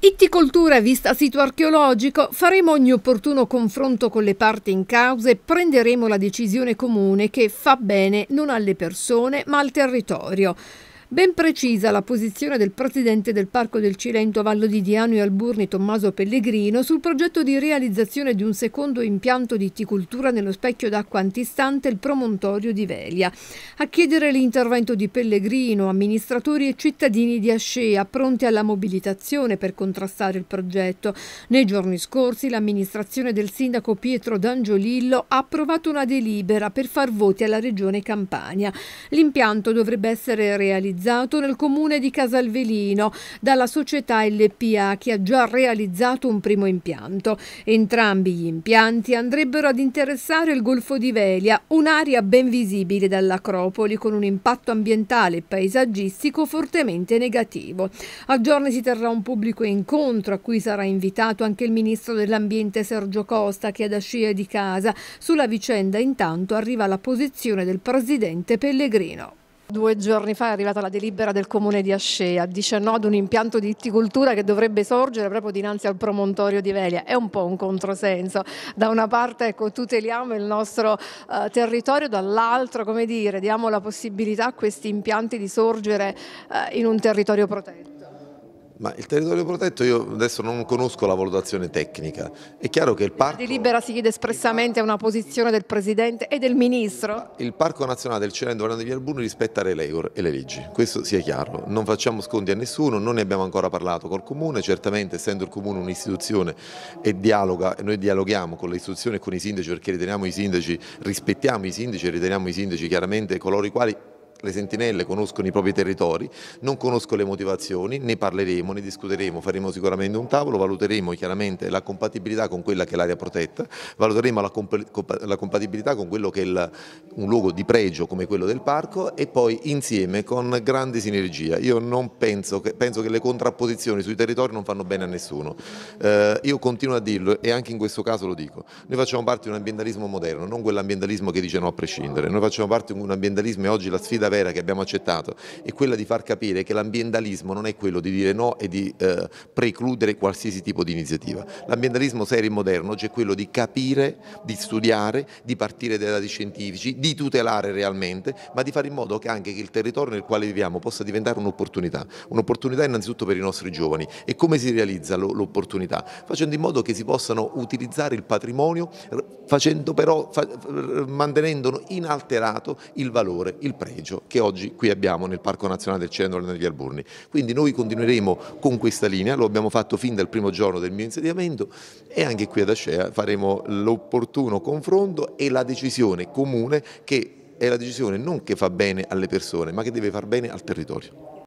Itticoltura vista sito archeologico, faremo ogni opportuno confronto con le parti in causa e prenderemo la decisione comune che fa bene non alle persone ma al territorio. Ben precisa la posizione del presidente del Parco del Cilento Vallo di Diano e Alburni Tommaso Pellegrino sul progetto di realizzazione di un secondo impianto di itticoltura nello specchio d'acqua antistante il promontorio di Velia. A chiedere l'intervento di Pellegrino, amministratori e cittadini di Ascea pronti alla mobilitazione per contrastare il progetto. Nei giorni scorsi l'amministrazione del sindaco Pietro D'Angiolillo ha approvato una delibera per far voti alla regione Campania. L'impianto dovrebbe essere realizzato realizzato nel comune di Casalvelino dalla società LPA che ha già realizzato un primo impianto. Entrambi gli impianti andrebbero ad interessare il Golfo di Velia, un'area ben visibile dall'Acropoli con un impatto ambientale e paesaggistico fortemente negativo. A giorni si terrà un pubblico incontro a cui sarà invitato anche il ministro dell'Ambiente Sergio Costa che è da scia di casa. Sulla vicenda intanto arriva la posizione del presidente Pellegrino. Due giorni fa è arrivata la delibera del comune di Ascea, dice no ad un impianto di itticoltura che dovrebbe sorgere proprio dinanzi al promontorio di Velia. È un po' un controsenso. Da una parte ecco, tuteliamo il nostro eh, territorio, dall'altro come dire, diamo la possibilità a questi impianti di sorgere eh, in un territorio protetto. Ma il territorio protetto io adesso non conosco la valutazione tecnica. È chiaro che il parco... La delibera si chiede espressamente una posizione del Presidente e del Ministro? Il Parco Nazionale del Cilento Verano di Vierbuno rispetta le regole e le leggi, questo sia chiaro. Non facciamo sconti a nessuno, non ne abbiamo ancora parlato col Comune, certamente essendo il Comune un'istituzione e dialoga, noi dialoghiamo con le istituzioni e con i sindaci perché riteniamo i sindaci, rispettiamo i sindaci e riteniamo i sindaci chiaramente coloro i quali le sentinelle conoscono i propri territori, non conosco le motivazioni, ne parleremo, ne discuteremo, faremo sicuramente un tavolo, valuteremo chiaramente la compatibilità con quella che è l'area protetta, valuteremo la, comp la, compatibilità con quello che è il, un luogo di pregio come quello del parco e poi insieme con grande sinergia. Io non penso che, penso che le contrapposizioni sui territori non fanno bene a nessuno. Eh, io continuo a dirlo e anche in questo caso lo dico. Noi facciamo parte di un ambientalismo moderno, non quell'ambientalismo che dice no a prescindere. Noi facciamo parte di un ambientalismo e oggi la sfida sfida vera che abbiamo accettato è quella di far capire che l'ambientalismo non è quello di dire no e di eh, precludere qualsiasi tipo di iniziativa. L'ambientalismo serio e moderno oggi è cioè quello di capire, di studiare, di partire dai dati scientifici, di tutelare realmente, ma di fare in modo che anche il territorio nel quale viviamo possa diventare un'opportunità, un'opportunità innanzitutto per i nostri giovani. E come si realizza l'opportunità? Facendo in modo che si possano utilizzare il patrimonio, però, mantenendo inalterato il valore, il pregio che oggi qui abbiamo nel Parco Nazionale del Cenero degli Alburni. Quindi noi continueremo con questa linea, lo abbiamo fatto fin dal primo giorno del mio insediamento e anche qui ad Ascea faremo l'opportuno confronto e la decisione comune che è la decisione non che fa bene alle persone ma che deve far bene al territorio.